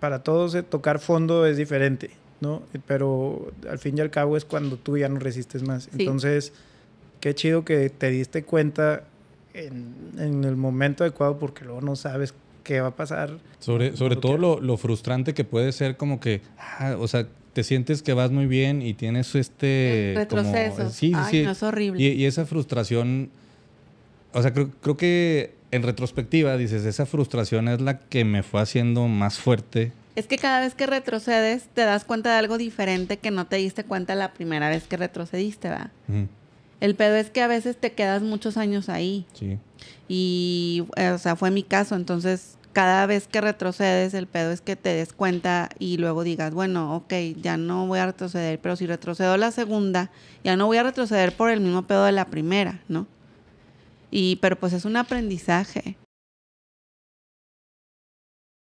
para todos eh, tocar fondo es diferente, ¿no? Pero al fin y al cabo es cuando tú ya no resistes más. Entonces, qué chido que te diste cuenta en, el momento adecuado porque luego no sabes qué va a pasar. Sobre, sobre todo lo, lo, frustrante que puede ser como que, ah, o sea, te sientes que vas muy bien y tienes este... retroceso. sí, Ay, sí. No es horrible. Y, y esa frustración, o sea, creo, creo que en retrospectiva dices, esa frustración es la que me fue haciendo más fuerte. Es que cada vez que retrocedes te das cuenta de algo diferente que no te diste cuenta la primera vez que retrocediste, ¿verdad? El pedo es que a veces te quedas muchos años ahí. Sí. Y, eh, o sea, fue mi caso. Entonces, cada vez que retrocedes, el pedo es que te des cuenta y luego digas, bueno, ok, ya no voy a retroceder, pero si retrocedo la segunda, ya no voy a retroceder por el mismo pedo de la primera, ¿no? Y, pero pues es un aprendizaje.